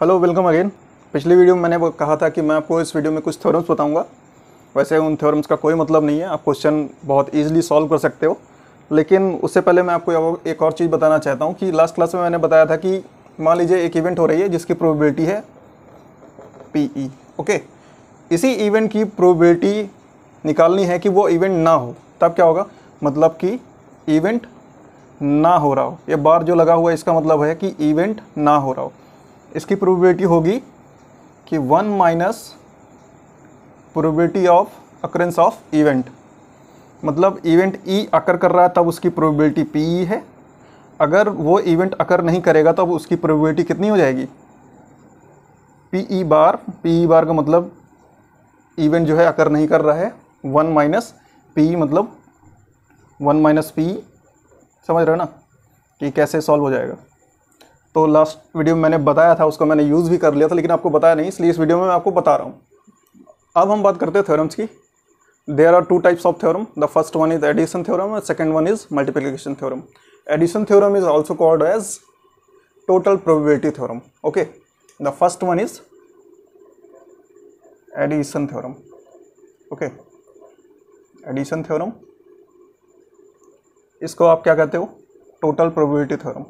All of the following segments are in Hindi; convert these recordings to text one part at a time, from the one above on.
हेलो वेलकम अगेन पिछली वीडियो में मैंने वो कहा था कि मैं आपको इस वीडियो में कुछ थ्योरम्स बताऊंगा वैसे उन थ्योरम्स का कोई मतलब नहीं है आप क्वेश्चन बहुत ईजिली सॉल्व कर सकते हो लेकिन उससे पहले मैं आपको एक और चीज़ बताना चाहता हूँ कि लास्ट क्लास में मैंने बताया था कि मान लीजिए एक इवेंट हो रही है जिसकी प्रोबिलिटी है पी ई ओके इसी इवेंट की प्रोबिलिटी निकालनी है कि वो इवेंट ना हो तब क्या होगा मतलब कि इवेंट ना हो रहा हो यह बार जो लगा हुआ है इसका मतलब है कि इवेंट ना हो रहा हो इसकी प्रोबेबिलिटी होगी कि one minus probability of occurrence of event मतलब इवेंट ई अकर कर रहा है तब उसकी प्रोबेबिलिटी पी ई है अगर वो इवेंट अकर नहीं करेगा तब उसकी प्रोबेबिलिटी कितनी हो जाएगी पी ई बार पी ई बार का मतलब इवेंट जो है अकर नहीं कर रहा है वन माइनस पी मतलब वन माइनस पी समझ रहे हो ना कि कैसे सॉल्व हो जाएगा तो लास्ट वीडियो में मैंने बताया था उसका मैंने यूज़ भी कर लिया था लेकिन आपको बताया नहीं इसलिए इस वीडियो में मैं आपको बता रहा हूँ अब हम बात करते हैं थ्योरम्स की there are two types of theorem the first one is addition theorem and second one is multiplication theorem addition theorem is also called as total probability theorem okay the first one is addition theorem okay addition theorem इसको आप क्या कहते हो टोटल प्रोबेबिलिटी थ्योरम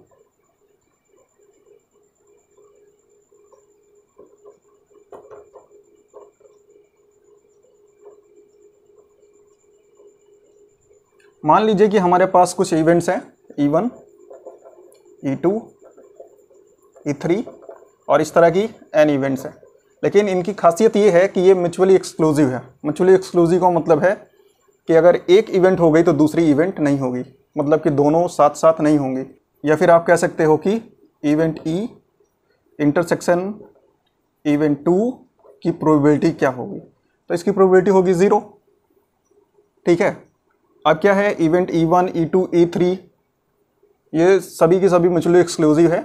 मान लीजिए कि हमारे पास कुछ इवेंट्स हैं E one E two E three और इस तरह की एन इवेंट्स हैं लेकिन इनकी खासियत ये है कि ये म्यूचुअली एक्सक्लूसिव है म्यूचुअली एक्सक्लूसिव का मतलब है कि अगर एक इवेंट हो गई तो दूसरी इवेंट नहीं होगी मतलब कि दोनों साथ साथ नहीं होंगे या फिर आप कह सकते हो कि event E intersection event two की प्रोबेबिलिटी क्या होगी तो इसकी प्रोबेबिलिटी होगी ज़ीरो ठीक है अब क्या है event E one E two E three ये सभी की सभी म्यूचुअली एक्सक्लूसिव है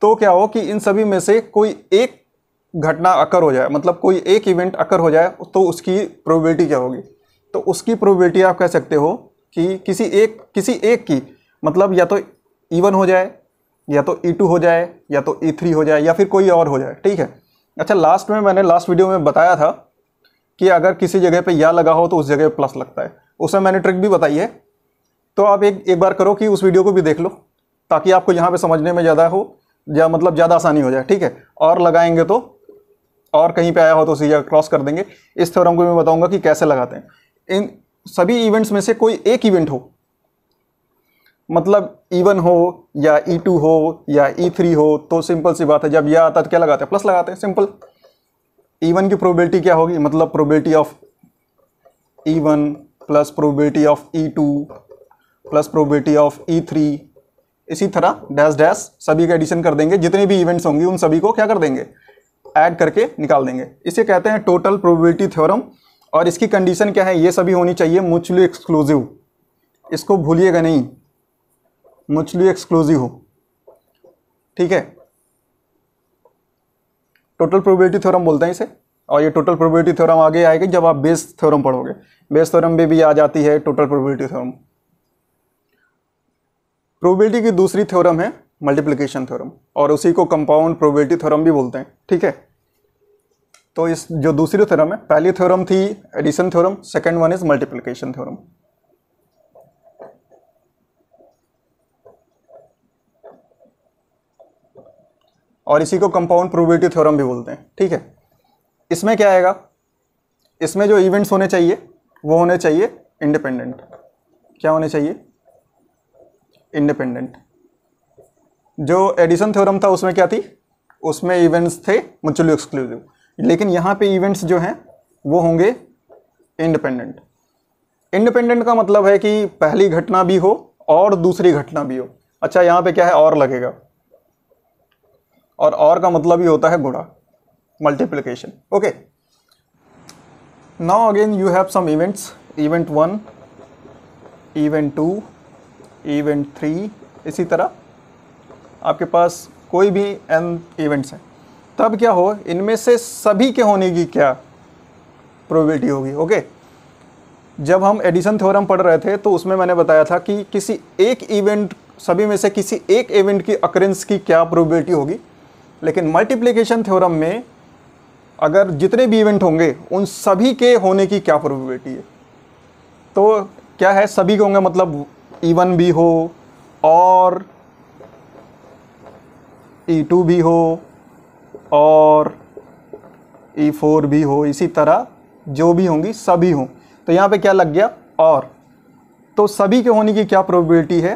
तो क्या हो कि इन सभी में से कोई एक घटना अकर हो जाए मतलब कोई एक इवेंट अकर हो जाए तो उसकी प्रोबेबिलिटी क्या होगी तो उसकी प्रोबेबिलिटी आप कह सकते हो कि किसी एक किसी एक की मतलब या तो ई e हो जाए या तो ई e हो जाए या तो ई e हो जाए या फिर कोई और हो जाए ठीक है अच्छा लास्ट में मैंने लास्ट वीडियो में बताया था कि अगर किसी जगह पे या लगा हो तो उस जगह प्लस लगता है उसमें मैंने ट्रिक भी बताई है तो आप एक एक बार करो कि उस वीडियो को भी देख लो ताकि आपको यहाँ पे समझने में ज़्यादा हो या मतलब ज़्यादा आसानी हो जाए ठीक है और लगाएंगे तो और कहीं पे आया हो तो सीधा क्रॉस कर देंगे इस थ्योरम को मैं बताऊँगा कि कैसे लगाते हैं इन सभी इवेंट्स में से कोई एक इवेंट हो मतलब वन e हो या टू e हो या थ्री e हो तो सिंपल सी बात है जब यह आता तो क्या लगाते हैं प्लस लगाते हैं सिंपल E1 की प्रोबेबिलिटी क्या होगी मतलब probability of one plus probability of E two plus probability of E three इसी तरह डैश डैश सभी का एडिशन कर देंगे जितने भी इवेंट्स होंगे उन सभी को क्या कर देंगे ऐड करके निकाल देंगे इसे कहते हैं टोटल प्रोबेबिलिटी थ्योरम और इसकी कंडीशन क्या है ये सभी होनी चाहिए मुचली एक्सक्लूसिव इसको भूलिएगा नहीं मुचली एक्सक्लूसिव हो ठीक है टोटल प्रोबेबिलिटी थ्योरम बोलते हैं इसे और ये टोटल प्रोबेबिलिटी थ्योरम आगे आएगी जब आप बेस थ्योरम पढ़ोगे बेस थ्योरम में भी आ जाती है टोटल प्रोबेबिलिटी थ्योरम प्रोबेबिलिटी की दूसरी थ्योरम है मल्टीप्लिकेशन थ्योरम और उसी को कंपाउंड प्रोबेबिलिटी थ्योरम भी बोलते हैं ठीक है तो इस जो दूसरी थ्योरम है पहली थ्योरम थी addition theorem second one is multiplication theorem और इसी को कंपाउंड प्रोबेबिलिटी थ्योरम भी बोलते हैं ठीक है इसमें क्या आएगा इसमें जो इवेंट्स होने चाहिए वो होने चाहिए इंडिपेंडेंट क्या होने चाहिए इंडिपेंडेंट जो एडिशन थ्योरम था उसमें क्या थी उसमें इवेंट्स थे म्यूचुअली एक्सक्लूसिव लेकिन यहाँ पे इवेंट्स जो हैं वो होंगे इंडिपेंडेंट इंडिपेंडेंट का मतलब है कि पहली घटना भी हो और दूसरी घटना भी हो अच्छा यहाँ पे क्या है और लगेगा और और का मतलब ही होता है गुणा multiplication okay now again you have some events event 1 event 2 event 3 इसी तरह आपके पास कोई भी n इवेंट्स हैं तब क्या हो इनमें से सभी के होने की क्या प्रोबेबिलिटी होगी ओके जब हम एडिशन थ्योरम पढ़ रहे थे तो उसमें मैंने बताया था कि किसी एक इवेंट सभी में से किसी एक इवेंट की अक्रेंस की क्या प्रोबेबिलिटी होगी लेकिन मल्टीप्लिकेशन थ्योरम में अगर जितने भी इवेंट होंगे उन सभी के होने की क्या प्रोबेबिलिटी है तो क्या है सभी के होंगे मतलब ई e भी हो और ई e टू भी हो और ई e फोर भी हो इसी तरह जो भी होंगी सभी हों तो यहाँ पे क्या लग गया और तो सभी के होने की क्या प्रोबेबिलिटी है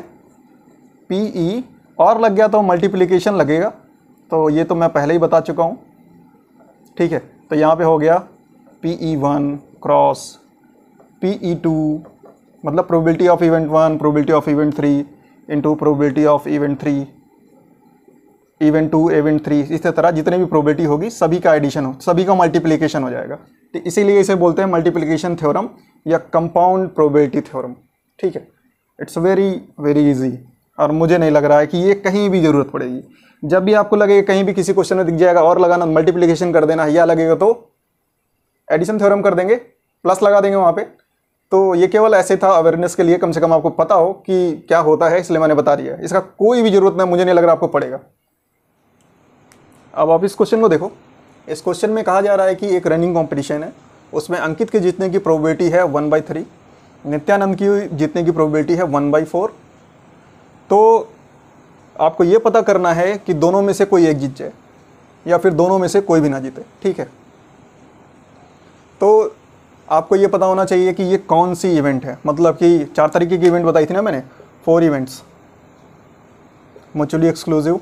पी ई और लग गया तो मल्टीप्लिकेशन लगेगा तो ये तो मैं पहले ही बता चुका हूँ ठीक है तो यहाँ पे हो गया P E one cross P E two मतलब probability of event one probability of event three into probability of event three event two event three इस तरह जितने भी प्रोबेबिलिटी होगी सभी का एडिशन हो सभी का मल्टीप्लीकेशन हो जाएगा तो इसीलिए इसे बोलते हैं मल्टीप्लीकेशन थ्योरम या कंपाउंड प्रोबेबिलिटी थ्योरम ठीक है इट्स वेरी वेरी इजी और मुझे नहीं लग रहा है कि ये कहीं भी ज़रूरत पड़ेगी जब भी आपको लगेगा कहीं भी किसी क्वेश्चन में दिख जाएगा और लगाना मल्टीप्लीकेशन कर देना या लगेगा तो एडिशन थ्योरम कर देंगे प्लस लगा देंगे वहाँ पर तो ये केवल ऐसे था अवेयरनेस के लिए कम से कम आपको पता हो कि क्या होता है इसलिए मैंने बता दिया इसका कोई भी ज़रूरत नहीं मुझे नहीं लग रहा आपको पड़ेगा अब आप इस क्वेश्चन को देखो इस क्वेश्चन में कहा जा रहा है कि एक रनिंग कॉम्पिटिशन है उसमें अंकित के जीतने की प्रोबेबिलिटी है वन बाई थ्री नित्यानंद की जीतने की प्रोबेबिलिटी है वन बाई फोर तो आपको ये पता करना है कि दोनों में से कोई एक जीत जाए या फिर दोनों में से कोई भी ना जीते ठीक है तो आपको ये पता होना चाहिए कि ये कौन सी इवेंट है मतलब कि चार तरीके की इवेंट बताई थी ना मैंने four events mutually exclusive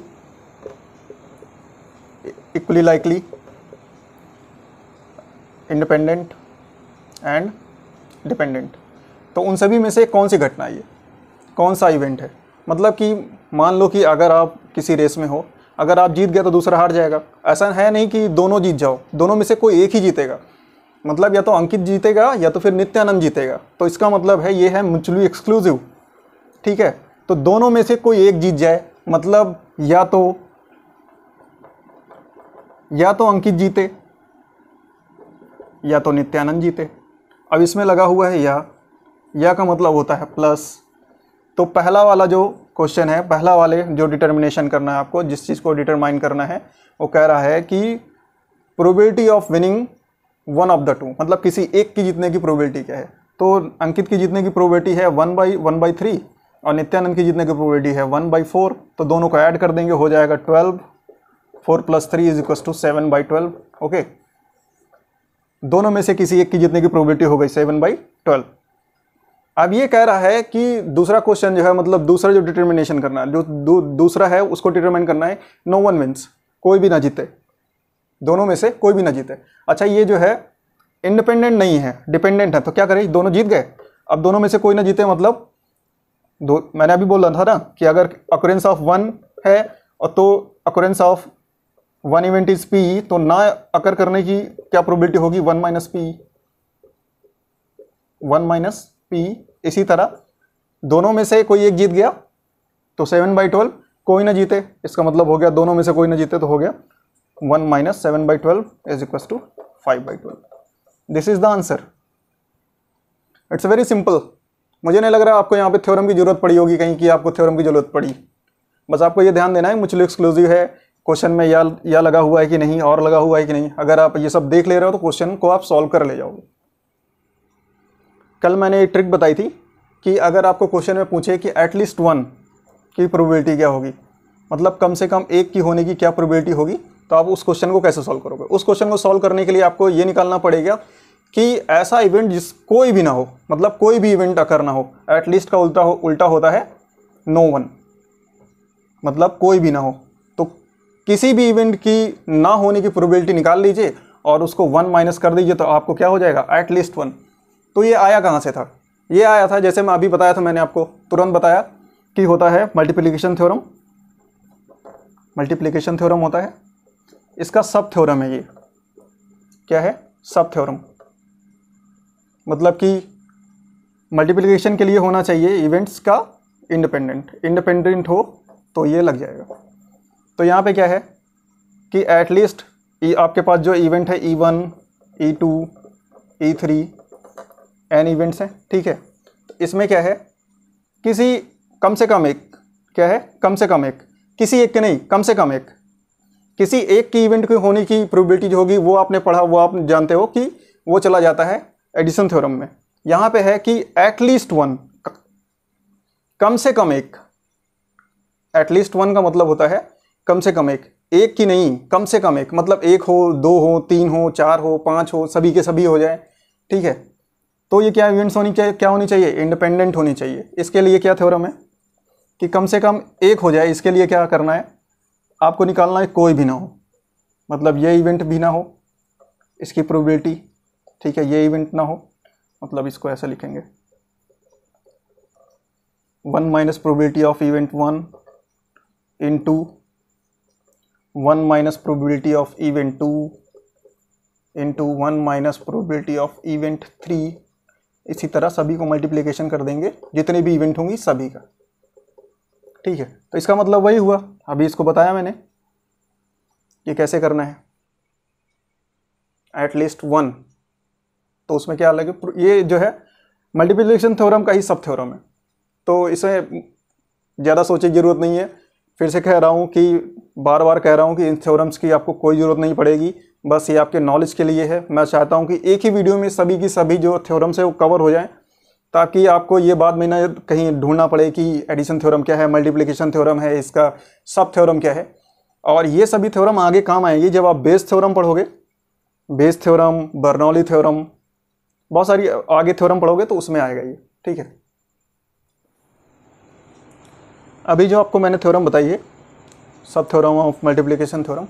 equally likely independent and dependent तो उन सभी में से कौन सी घटना है ये कौन सा इवेंट है मतलब कि मान लो कि अगर आप किसी रेस में हो अगर आप जीत गए तो दूसरा हार जाएगा ऐसा है नहीं कि दोनों जीत जाओ दोनों में से कोई एक ही जीतेगा मतलब या तो अंकित जीतेगा या तो फिर नित्यानंद जीतेगा तो इसका मतलब है ये है म्यूचुअली एक्सक्लूसिव ठीक है तो दोनों में से कोई एक जीत जाए मतलब या तो या तो अंकित जीते या तो नित्यानंद जीते अब इसमें लगा हुआ है या या का मतलब होता है प्लस तो पहला वाला जो क्वेश्चन है पहला वाले जो डिटर्मिनेशन करना है आपको जिस चीज़ को डिटरमाइन करना है वो कह रहा है कि probability of winning one of the two मतलब किसी एक की जीतने की प्रोबेबिलिटी क्या है तो अंकित की जीतने की प्रोबेबिलिटी है one by one by three और नित्यानंद की जीतने की प्रोबेबिलिटी है वन बाई फोर तो दोनों को ऐड कर देंगे हो जाएगा twelve four plus three is equal to seven by twelve okay दोनों में से किसी एक की जीतने की प्रोबेबिलिटी हो गई सेवन बाई ट्वेल्व अब ये कह रहा है कि दूसरा क्वेश्चन जो है मतलब दूसरा जो डिटर्मिनेशन करना है जो दू, दूसरा है उसको डिटरमाइन करना है नो वन विंस कोई भी ना जीते दोनों में से कोई भी ना जीते अच्छा ये जो है इंडिपेंडेंट नहीं है डिपेंडेंट है तो क्या करें दोनों जीत गए अब दोनों में से कोई ना जीते मतलब दो मैंने अभी बोला था ना कि अगर अकोरेंस ऑफ वन है और तो occurrence of one event is P तो ना अकर करने की क्या प्रोबेबिलिटी होगी one minus P one minus P इसी तरह दोनों में से कोई एक जीत गया तो सेवन बाई ट्वेल्व कोई ना जीते इसका मतलब हो गया दोनों में से कोई ना जीते तो हो गया one minus seven by twelve is equal to five by twelve this is the answer it's very simple मुझे नहीं लग रहा आपको यहाँ पे थ्योरम की जरूरत पड़ी होगी कहीं कि आपको थ्योरम की जरूरत पड़ी बस आपको ये ध्यान देना है मुझे एक्सक्लूसिव है क्वेश्चन में या या लगा हुआ है कि नहीं और लगा हुआ है कि नहीं अगर आप ये सब देख ले रहे हो तो क्वेश्चन को आप सॉल्व कर ले जाओगे कल मैंने ये ट्रिक बताई थी कि अगर आपको क्वेश्चन में पूछे कि एटलीस्ट वन की प्रोबेबिलिटी क्या होगी मतलब कम से कम एक की होने की क्या प्रोबेबिलिटी होगी तो आप उस क्वेश्चन को कैसे सॉल्व करोगे उस क्वेश्चन को सॉल्व करने के लिए आपको ये निकालना पड़ेगा कि ऐसा इवेंट जिस कोई भी ना हो मतलब कोई भी इवेंट अकर ना हो एटलीस्ट का उल्टा हो उल्टा होता है नो वन मतलब कोई भी ना हो तो किसी भी इवेंट की ना होने की प्रोबेबिलिटी निकाल लीजिए और उसको वन माइनस कर दीजिए तो आपको क्या हो जाएगा एटलीस्ट वन तो ये आया कहाँ से था ये आया था जैसे मैं अभी बताया था मैंने आपको तुरंत बताया कि होता है मल्टीप्लिकेशन थ्योरम मल्टीप्लिकेशन थ्योरम होता है इसका सब थ्योरम है ये क्या है सब थ्योरम मतलब कि मल्टीप्लिकेशन के लिए होना चाहिए इवेंट्स का इंडिपेंडेंट इंडिपेंडेंट हो तो ये लग जाएगा तो यहाँ पे क्या है कि एटलीस्ट आपके पास जो इवेंट है E one E two E three N events हैं ठीक है तो इसमें क्या है किसी कम से कम एक क्या है कम से कम एक किसी एक के नहीं कम से कम एक किसी एक की इवेंट के होने की प्रोबेबिलिटी जो होगी वो आपने पढ़ा वो आप जानते हो कि वो चला जाता है एडिशन थ्योरम में यहाँ पे है कि एटलीस्ट वन कम से कम एक एटलीस्ट वन का मतलब होता है कम से कम एक एक की नहीं कम से कम एक मतलब एक हो दो हो तीन हो चार हो पाँच हो सभी के सभी हो जाए ठीक है तो ये क्या इवेंट्स होनी चाहिए क्या होनी चाहिए इंडिपेंडेंट होनी चाहिए इसके लिए क्या थ्योरम है कि कम से कम एक हो जाए इसके लिए क्या करना है आपको निकालना है कोई भी ना हो मतलब ये इवेंट भी ना हो इसकी प्रोबेबिलिटी ठीक है ये इवेंट ना हो मतलब इसको ऐसा लिखेंगे one minus probability of event one into one minus probability of event two into one minus probability of event three इसी तरह सभी को मल्टीप्लीकेशन कर देंगे जितने भी इवेंट होंगी सभी का ठीक है तो इसका मतलब वही हुआ अभी इसको बताया मैंने ये कैसे करना है एट लीस्ट वन तो उसमें क्या है ये जो है मल्टीप्लीकेशन थ्योरम का ही सब थ्योरम है तो इसमें ज़्यादा सोचने की ज़रूरत नहीं है फिर से कह रहा हूँ कि बार बार कह रहा हूँ कि इन थ्योरम्स की आपको कोई ज़रूरत नहीं पड़ेगी बस ये आपके नॉलेज के लिए है मैं चाहता हूँ कि एक ही वीडियो में सभी की सभी जो थ्योरम्स है वो कवर हो जाएँ ताकि आपको ये बात में ना कहीं ढूंढना पड़े कि एडिशन थ्योरम क्या है मल्टीप्लिकेशन थ्योरम है इसका सब थ्योरम क्या है और ये सभी थ्योरम आगे काम आएंगे जब आप बेस थ्योरम पढ़ोगे बेस थ्योरम बर्नौली थ्योरम बहुत सारी आगे थ्योरम पढ़ोगे तो उसमें आएगा ये ठीक है अभी जो आपको मैंने थ्योरम बताई है सब थ्योरम ऑफ मल्टीप्लीकेशन थ्योरम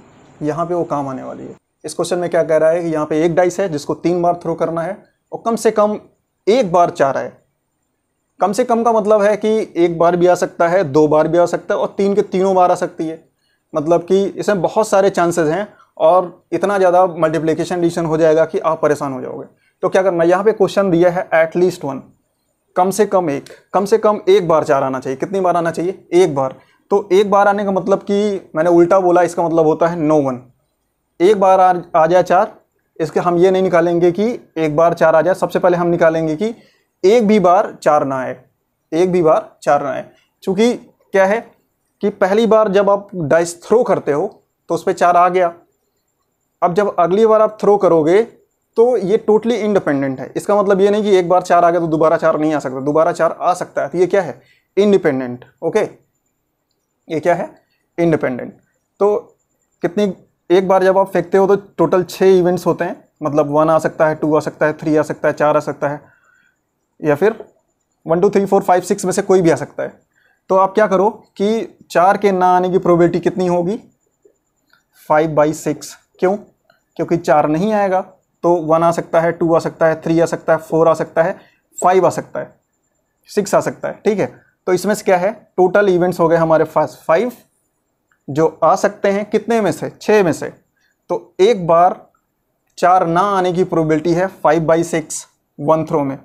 यहाँ पर वो काम आने वाली है इस क्वेश्चन में क्या कह रहा है कि यहाँ पे एक डाइस है जिसको तीन बार थ्रो करना है और कम से कम एक बार चार है कम से कम का मतलब है कि एक बार भी आ सकता है दो बार भी आ सकता है और तीन के तीनों बार आ सकती है मतलब कि इसमें बहुत सारे चांसेस हैं और इतना ज़्यादा मल्टीप्लीकेशन डिशन हो जाएगा कि आप परेशान हो जाओगे तो क्या करना है यहाँ पर क्वेश्चन दिया है एटलीस्ट वन कम से कम एक कम से कम एक बार चार आना चाहिए कितनी बार आना चाहिए एक बार तो एक बार आने का मतलब कि मैंने उल्टा बोला इसका मतलब होता है नो वन एक बार आ, आ जाए चार इसके हम ये नहीं निकालेंगे कि एक बार चार आ जाए सबसे पहले हम निकालेंगे कि एक भी बार चार ना आए एक भी बार चार ना आए चूँकि क्या है कि पहली बार जब आप डाइस थ्रो करते हो तो उस पर चार आ गया अब जब अगली बार आप थ्रो करोगे तो ये टोटली इंडिपेंडेंट है इसका मतलब ये नहीं कि एक बार चार आ गया तो दोबारा चार नहीं आ सकता दोबारा चार आ सकता है तो ये क्या है इंडिपेंडेंट ओके ये क्या है इंडिपेंडेंट तो कितनी एक बार जब आप फेंकते हो तो टोटल छः इवेंट्स होते हैं मतलब वन आ सकता है टू आ सकता है थ्री आ सकता है चार आ सकता है या फिर one two three four five six में से कोई भी आ सकता है तो आप क्या करो कि चार के ना आने की प्रोबेबिलिटी कितनी होगी फाइव बाई सिक्स क्यों क्योंकि चार नहीं आएगा तो वन आ सकता है टू आ सकता है थ्री आ सकता है फोर आ सकता है फाइव आ सकता है सिक्स आ सकता है ठीक है तो इसमें से क्या है टोटल इवेंट्स हो गए हमारे पास फाइव जो आ सकते हैं कितने में से छः में से तो एक बार चार ना आने की प्रोबेबिलिटी है five by six one throw में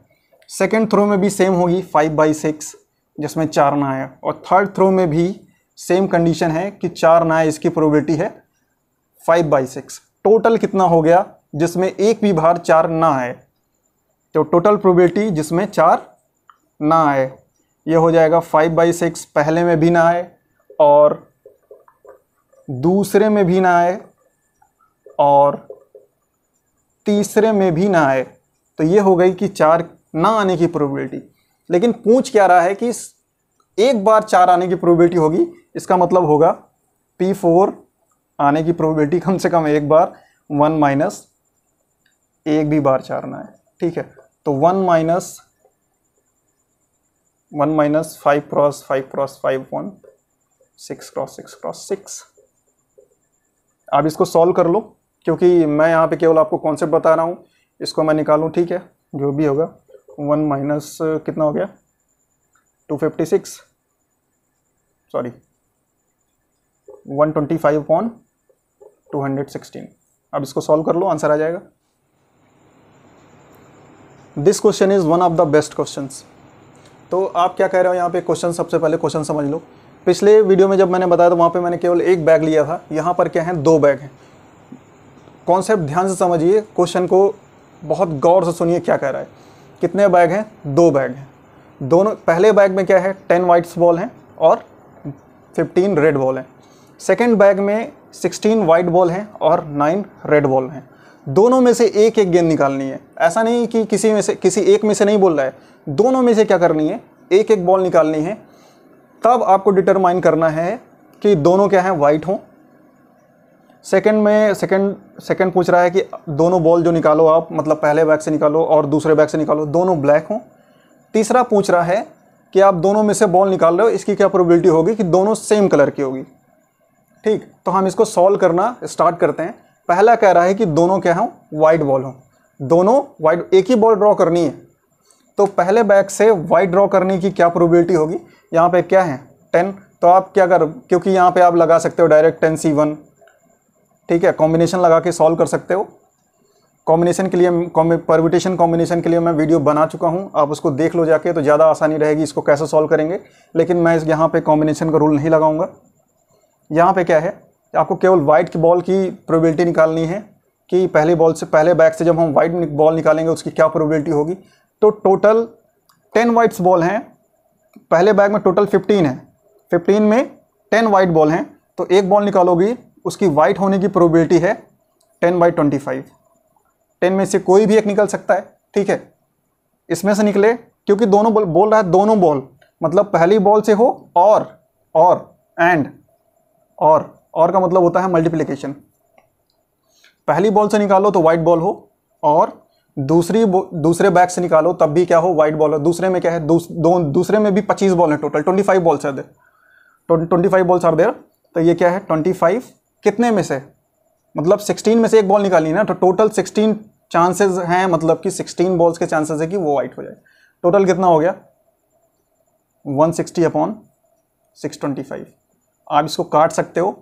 सेकेंड थ्रो में भी सेम होगी फाइव बाई सिक्स जिसमें चार ना आया और थर्ड थ्रो में भी सेम कंडीशन है कि चार ना आए इसकी प्रोबेबिलिटी है फाइव बाई सिक्स टोटल कितना हो गया जिसमें एक भी बार चार ना आए तो टोटल प्रोबेबिलिटी जिसमें चार ना आए ये हो जाएगा फाइव बाई सिक्स पहले में भी ना आए और दूसरे में भी ना आए और तीसरे में भी ना आए तो ये हो गई कि चार ना आने की प्रोबेबिलिटी लेकिन पूछ क्या रहा है कि एक बार चार आने की प्रोबेबिलिटी होगी इसका मतलब होगा पी फोर आने की प्रोबेबिलिटी कम से कम एक बार वन माइनस एक भी बार चार ना आए ठीक है तो one minus one minus five cross five cross five one six cross six cross six आप इसको सॉल्व कर लो क्योंकि मैं यहाँ पे केवल आपको कॉन्सेप्ट बता रहा हूँ इसको मैं निकालूँ ठीक है जो भी होगा वन माइनस कितना हो गया two fifty six sorry one twenty five upon two hundred sixteen अब इसको सॉल्व कर लो आंसर आ जाएगा this question is one of the best question तो आप क्या कह रहे हो यहाँ पे क्वेश्चन सबसे पहले क्वेश्चन समझ लो पिछले वीडियो में जब मैंने बताया था वहाँ पे मैंने केवल एक बैग लिया था यहाँ पर क्या है दो बैग हैं कॉन्सेप्ट ध्यान से समझिए क्वेश्चन को बहुत गौर से सुनिए क्या कह रहा है कितने बैग हैं दो बैग हैं दोनों पहले बैग में क्या है टेन वाइट्स बॉल हैं और फिफ्टीन रेड बॉल हैं सेकेंड बैग में सिक्सटीन वाइट बॉल हैं और नाइन रेड बॉल हैं दोनों में से एक एक गेंद निकालनी है ऐसा नहीं कि किसी में से किसी एक में से नहीं बोल रहा है दोनों में से क्या करनी है एक एक बॉल निकालनी है तब आपको डिटरमाइन करना है कि दोनों क्या हैं वाइट हों सेकंड में सेकंड सेकंड पूछ रहा है कि दोनों बॉल जो निकालो आप मतलब पहले बैग से निकालो और दूसरे बैग से निकालो दोनों ब्लैक हों तीसरा पूछ रहा है कि आप दोनों में से बॉल निकाल रहे हो इसकी क्या प्रोबेबिलिटी होगी कि दोनों सेम कलर की होगी ठीक तो हम इसको सॉल्व करना स्टार्ट करते हैं पहला कह रहा है कि दोनों क्या हों वाइट बॉल हों दोनों वाइट एक ही बॉल ड्रॉ करनी है तो पहले बैग से वाइट ड्रॉ करने की क्या प्रोबेबिलिटी होगी यहाँ पे क्या है टेन तो आप क्या कर क्योंकि यहाँ पे आप लगा सकते हो डायरेक्ट टेन सी वन ठीक है कॉम्बिनेशन लगा के सॉल्व कर सकते हो कॉम्बिनेशन के लिए परविटेशन कॉम्बिनेशन के लिए मैं वीडियो बना चुका हूँ आप उसको देख लो जाके तो ज़्यादा आसानी रहेगी इसको कैसे सॉल्व करेंगे लेकिन मैं इस यहाँ पर कॉम्बिनेशन का रूल नहीं लगाऊंगा यहाँ पर क्या है आपको केवल वाइट की बॉल की प्रोबेबिलिटी निकालनी है कि पहले बॉल से पहले बैग से जब हम वाइट बॉल निकालेंगे उसकी क्या प्रोबेबिलिटी होगी तो टोटल टेन वाइट्स बॉल हैं पहले बैग में टोटल फिफ्टीन है फिफ्टीन में टेन वाइट बॉल हैं तो एक बॉल निकालोगी उसकी वाइट होने की प्रोबेबिलिटी है ten by twenty five ten में से कोई भी एक निकल सकता है ठीक है इसमें से निकले क्योंकि दोनों बॉल बोल रहा है दोनों बॉल मतलब पहली बॉल से हो और और एंड और और का मतलब होता है मल्टीप्लिकेशन पहली बॉल से निकालो तो वाइट बॉल हो और दूसरी दूसरे बैग से निकालो तब भी क्या हो वाइट बॉल हो दूसरे में क्या है दूस, दो, दूसरे में भी पच्चीस बॉल हैं total twenty five balls are there twenty five balls are there तो ये क्या है ट्वेंटी फाइव कितने में से मतलब सिक्सटीन में से एक बॉल निकाली ना तो टोटल सिक्सटीन चांसेज हैं मतलब कि सिक्सटीन बॉल्स के चांसेज है कि वो वाइट हो जाए टोटल कितना हो गया one sixty upon six twenty five आप इसको काट सकते हो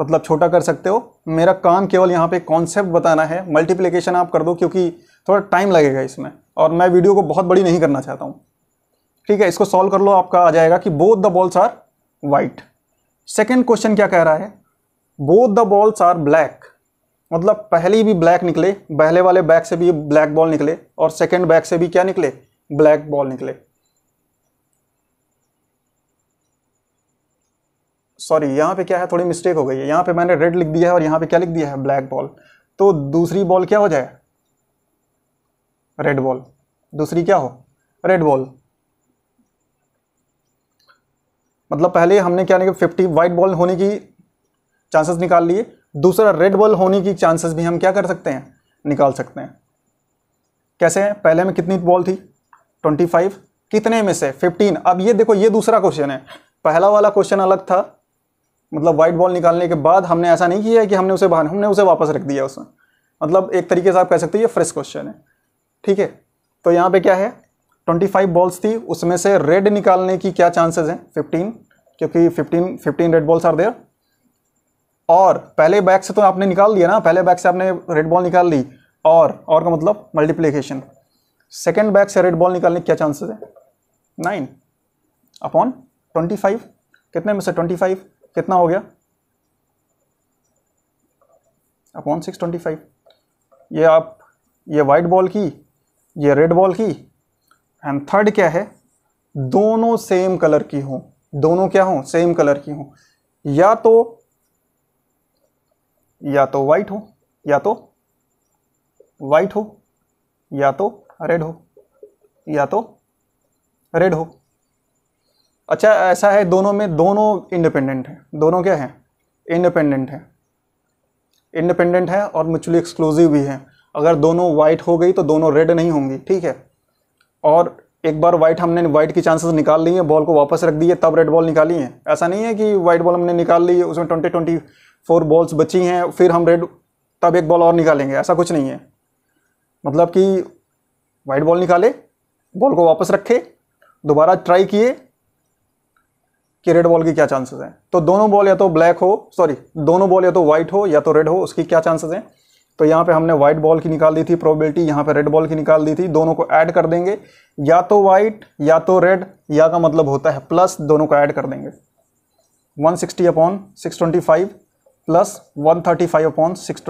मतलब छोटा कर सकते हो मेरा काम केवल यहाँ पे कॉन्सेप्ट बताना है मल्टीप्लिकेशन आप कर दो क्योंकि थोड़ा टाइम लगेगा इसमें और मैं वीडियो को बहुत बड़ी नहीं करना चाहता हूँ ठीक है इसको सॉल्व कर लो आपका आ जाएगा कि both the balls are white second question क्या कह रहा है both the balls are black मतलब पहली भी ब्लैक निकले पहले वाले बैग से भी ब्लैक बॉल निकले और सेकेंड बैग से भी क्या निकले ब्लैक बॉल निकले सॉरी यहाँ पे क्या है थोड़ी मिस्टेक हो गई है यहाँ पे मैंने रेड लिख दिया है और यहाँ पे क्या लिख दिया है ब्लैक बॉल तो दूसरी बॉल क्या हो जाए रेड बॉल दूसरी क्या हो रेड बॉल मतलब पहले हमने क्या निकाल फिफ्टी वाइट बॉल होने की चांसेस निकाल लिए दूसरा रेड बॉल होने की चांसेस भी हम क्या कर सकते हैं निकाल सकते हैं कैसे हैं पहले में कितनी बॉल थी ट्वेंटी फाइव कितने में से फिफ्टीन अब ये देखो ये दूसरा क्वेश्चन है पहला वाला क्वेश्चन अलग था मतलब वाइट बॉल निकालने के बाद हमने ऐसा नहीं किया है कि हमने उसे बाहर हमने उसे वापस रख दिया उसमें मतलब एक तरीके से आप कह सकते हैं ये फ्रेश क्वेश्चन है ठीक है तो यहाँ पे क्या है 25 बॉल्स थी उसमें से रेड निकालने की क्या चांसेस हैं 15 क्योंकि 15 15 रेड बॉल्स आर देयर और पहले बैग से तो आपने निकाल दिया ना पहले बैग से आपने रेड बॉल निकाल ली और और का मतलब मल्टीप्लीकेशन सेकेंड बैग से रेड बॉल निकालने के क्या चांसेज है नाइन अपॉन ट्वेंटी फाइव कितने में से ट्वेंटी फाइव कितना हो गया अपॉन सिक्स ट्वेंटी फाइव ये आप ये वाइट बॉल की ये रेड बॉल की एंड थर्ड क्या है दोनों सेम कलर की हो दोनों क्या हों सेम कलर की हो या तो या तो वाइट हो या तो वाइट हो या तो रेड हो या तो रेड हो अच्छा ऐसा है दोनों में दोनों इंडिपेंडेंट हैं दोनों क्या हैं इंडिपेंडेंट हैं इंडिपेंडेंट है और म्यूचुअली एक्सक्लूसिव भी है अगर दोनों वाइट हो गई तो दोनों रेड नहीं होंगी ठीक है और एक बार वाइट हमने वाइट की चांसेस निकाल ली है बॉल को वापस रख दिए तब रेड बॉल निकाली है ऐसा नहीं है कि वाइट बॉल हमने निकाल ली है उसमें ट्वेंटी ट्वेंटी फोर बॉल्स बची हैं फिर हम रेड तब एक बॉल और निकालेंगे ऐसा कुछ नहीं है मतलब कि वाइट बॉल निकाले बॉल को वापस रखे दोबारा ट्राई किए कि रेड बॉल की क्या चांसेस हैं तो दोनों बॉल या तो ब्लैक हो सॉरी दोनों बॉल या तो वाइट हो या तो रेड हो उसकी क्या चांसेस हैं तो यहाँ पे हमने वाइट बॉल की निकाल दी थी प्रोबेबिलिटी यहाँ पे रेड बॉल की निकाल दी थी दोनों को ऐड कर देंगे या तो वाइट या तो रेड या का मतलब होता है प्लस दोनों को ऐड कर देंगे 160 sixty upon six plus 135 thirty five upon six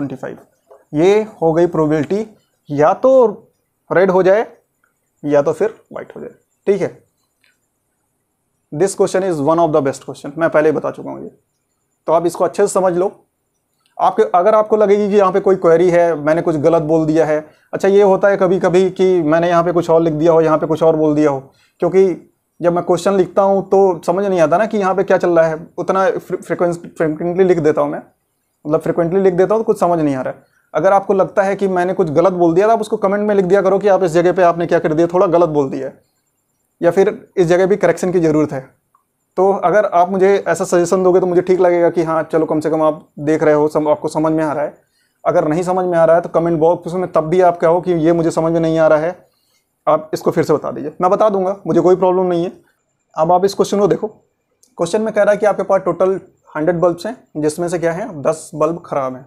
ये हो गई प्रोबेबिलिटी या तो रेड हो जाए या तो फिर वाइट हो जाए ठीक है this question is one of the best question मैं पहले ही बता चुका हूँ ये तो आप इसको अच्छे से समझ लो आपके अगर आपको लगेगी कि यहाँ पे कोई क्वेरी है मैंने कुछ गलत बोल दिया है अच्छा ये होता है कभी कभी कि मैंने यहाँ पे कुछ और लिख दिया हो यहाँ पे कुछ और बोल दिया हो क्योंकि जब मैं क्वेश्चन लिखता हूँ तो समझ नहीं आता ना कि यहाँ पे क्या चल रहा है उतना फ्रिक्वेंस फ्रिक्वेंटली लिख देता हूँ मैं मतलब फ्रिक्वेंटली लिख देता हूँ तो कुछ समझ नहीं आ रहा है अगर आपको लगता है कि मैंने कुछ गलत बोल दिया तो आप उसको कमेंट में लिख दिया करो कि आप इस जगह पर आपने क्या कर दिया थोड़ा गलत बोल दिया या फिर इस जगह भी करेक्शन की ज़रूरत है तो अगर आप मुझे ऐसा सजेशन दोगे तो मुझे ठीक लगेगा कि हाँ चलो कम से कम आप देख रहे हो सब आपको समझ में आ रहा है अगर नहीं समझ में आ रहा है तो कमेंट बॉक्स में तब भी आप कहो कि ये मुझे समझ में नहीं आ रहा है आप इसको फिर से बता दीजिए मैं बता दूंगा मुझे कोई प्रॉब्लम नहीं है अब आप इस क्वेश्चन को देखो क्वेश्चन में कह रहा है कि आपके पास टोटल हंड्रेड बल्ब्स हैं जिसमें से क्या है दस बल्ब खराब हैं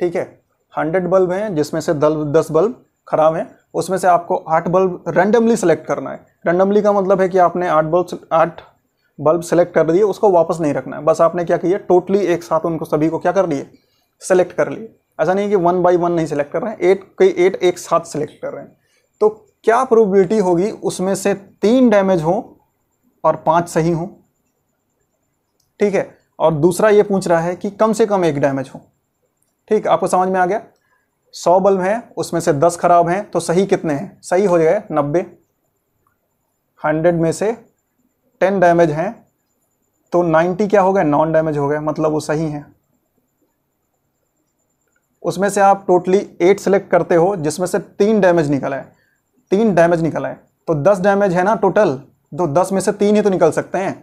ठीक है हंड्रेड बल्ब हैं जिसमें से दस बल्ब खराब हैं उसमें से आपको आठ बल्ब रैंडमली सेलेक्ट करना है रैंडमली का मतलब है कि आपने आठ बल्ब आठ बल्ब सेलेक्ट कर दिए उसको वापस नहीं रखना है बस आपने क्या किया टोटली एक साथ उनको सभी को क्या कर लिए सेलेक्ट कर लिए ऐसा नहीं कि वन बाई वन नहीं सेलेक्ट कर रहे हैं एट कई एट एक साथ सेलेक्ट कर रहे हैं तो क्या प्रोबेबिलिटी होगी उसमें से तीन डैमेज हो और पांच सही हों ठीक है और दूसरा ये पूछ रहा है कि कम से कम एक डैमेज हो ठीक आपको समझ में आ गया सौ बल्ब हैं उसमें से दस खराब हैं तो सही कितने हैं सही हो जाए नब्बे हंड्रेड में से टेन डैमेज हैं तो नाइन्टी क्या हो गए नॉन डैमेज हो गए मतलब वो सही हैं उसमें से आप टोटली एट सेलेक्ट करते हो जिसमें से तीन डैमेज निकला है तीन डैमेज निकला है तो दस डैमेज है ना टोटल तो दस में से तीन ही तो निकल सकते हैं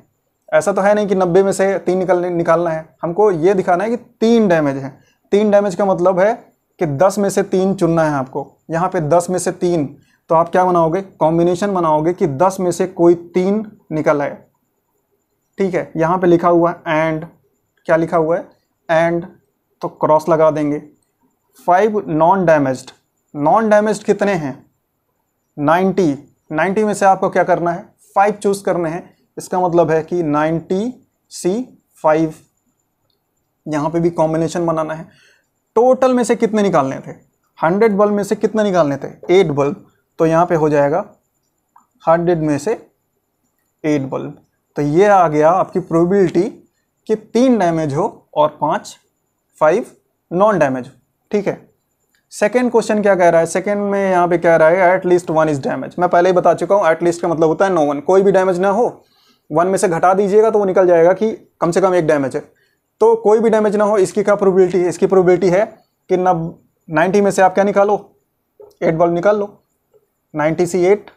ऐसा तो है नहीं कि नब्बे में से तीन निकल निकालना है हमको ये दिखाना है कि तीन डैमेज है तीन डैमेज का मतलब है कि दस में से तीन चुनना है आपको यहाँ पे दस में से तीन तो आप क्या बनाओगे कॉम्बिनेशन बनाओगे कि दस में से कोई तीन निकल आए ठीक है यहाँ पे लिखा हुआ है एंड क्या लिखा हुआ है एंड तो क्रॉस लगा देंगे five non damaged non damaged कितने हैं नाइन्टी नाइन्टी में से आपको क्या करना है फाइव चूज़ करने हैं इसका मतलब है कि नाइन्टी सी फाइव यहाँ पे भी कॉम्बिनेशन बनाना है टोटल में से कितने निकालने थे हंड्रेड बल्ब में से कितने निकालने थे एट बल्ब तो यहाँ पे हो जाएगा हंड्रेड में से एट बल्ब तो ये आ गया आपकी प्रोबेबिलिटी कि तीन डैमेज हो और पाँच फाइव नॉन डैमेज हो ठीक है सेकेंड क्वेश्चन क्या कह रहा है सेकेंड में यहाँ पे कह रहा है at least one is damage मैं पहले ही बता चुका हूँ एट लीस्ट का मतलब होता है नो वन कोई भी डैमेज ना हो वन में से घटा दीजिएगा तो वो निकल जाएगा कि कम से कम एक डैमेज है तो कोई भी डैमेज ना हो इसकी क्या प्रोबेबिलिटी है इसकी प्रोबेबिलिटी है कि नब नाइन्टी में से आप क्या निकालो एट बल्ब निकाल लो 90 सी एट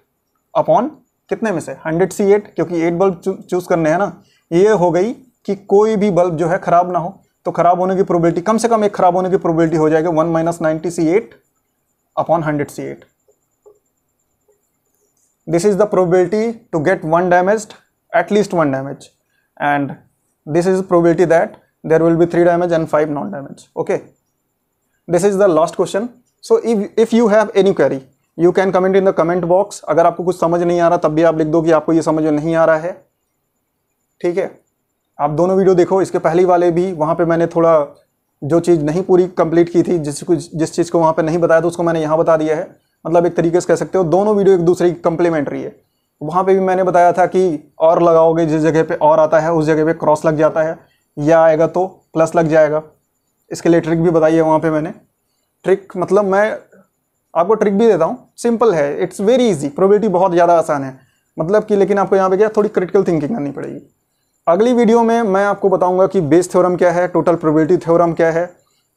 अपॉन कितने में से हंड्रेड सी एट क्योंकि एट बल्ब चूज करने हैं ना ये हो गई कि कोई भी बल्ब जो है खराब ना हो तो खराब होने की प्रोबेबिलिटी कम से कम एक खराब होने की प्रोबेबिलिटी हो जाएगी one minus ninety C eight upon hundred C eight this is the probability to get one damage at least one damage and this is probability that there will be three damage and five non damage okay this is the last question so if if you have any query you can comment in the comment box अगर आपको कुछ समझ नहीं आ रहा तब भी आप लिख दो कि आपको ये समझ नहीं आ रहा है ठीक है आप दोनों वीडियो देखो इसके पहली वाले भी वहाँ पे मैंने थोड़ा जो चीज़ नहीं पूरी कंप्लीट की थी जिस कुछ जिस चीज़ को वहाँ पे नहीं बताया था तो उसको मैंने यहाँ बता दिया है मतलब एक तरीके से कह सकते हो दोनों वीडियो एक दूसरे की कंप्लीमेंट्री है वहाँ पे भी मैंने बताया था कि और लगाओगे जिस जगह पे और आता है उस जगह पर क्रॉस लग जाता है या आएगा तो प्लस लग जाएगा इसके लिए ट्रिक भी बताई है वहाँ पर मैंने ट्रिक मतलब मैं आपको ट्रिक भी देता हूँ सिंपल है इट्स वेरी इजी प्रोबेबिलिटी बहुत ज़्यादा आसान है मतलब कि लेकिन आपको यहाँ पे क्या थोड़ी क्रिटिकल थिंकिंग करनी पड़ेगी अगली वीडियो में मैं आपको बताऊंगा कि बेस थ्योरम क्या है टोटल प्रोबेबिलिटी थ्योरम क्या है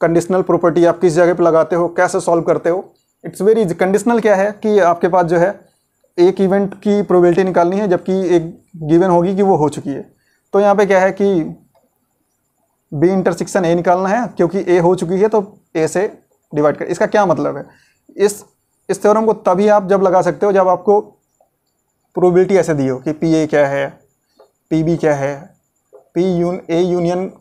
कंडीशनल प्रॉपर्टी आप किस जगह पर लगाते हो कैसे सॉल्व करते हो इट्स वेरी इजी कंडीशनल क्या है कि आपके पास जो है एक इवेंट की प्रोबेबिलिटी निकालनी है जबकि एक गिवन होगी कि वो हो चुकी है तो यहाँ पे क्या है कि बी इंटरसेक्शन ए निकालना है क्योंकि ए हो चुकी है तो ए से डिवाइड कर इसका क्या मतलब है इस इस थ्योरम को तभी आप जब लगा सकते हो जब आपको प्रोबेबिलिटी ऐसे दी हो कि पी ए क्या है पी बी क्या है पी यून ए यूनियन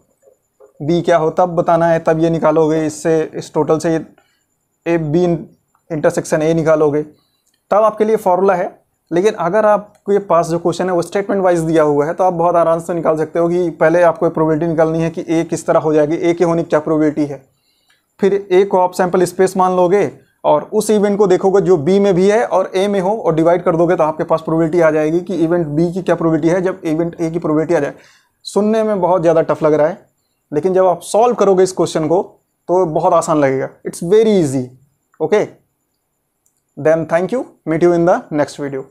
बी क्या हो तब बताना है तब ये निकालोगे इससे इस टोटल से ये ए बी इंटरसेक्शन ए निकालोगे तब आपके लिए फॉर्मूला है लेकिन अगर आपको ये पास जो क्वेश्चन है वो स्टेटमेंट वाइज दिया हुआ है तो आप बहुत आराम से निकाल सकते हो कि पहले आपको प्रोबेबिलिटी निकालनी है कि ए किस तरह हो जाएगी ए के होने की क्या प्रोबेबिलिटी है फिर ए को आप सैम्पल स्पेस मान लोगे और उस इवेंट को देखोगे जो बी में भी है और ए में हो और डिवाइड कर दोगे तो आपके पास प्रोबेबिलिटी आ जाएगी कि इवेंट बी की क्या प्रोबेबिलिटी है जब इवेंट ए की प्रोबेबिलिटी आ जाए सुनने में बहुत ज़्यादा टफ लग रहा है लेकिन जब आप सॉल्व करोगे इस क्वेश्चन को तो बहुत आसान लगेगा it's very easy okay then thank you meet you in the next video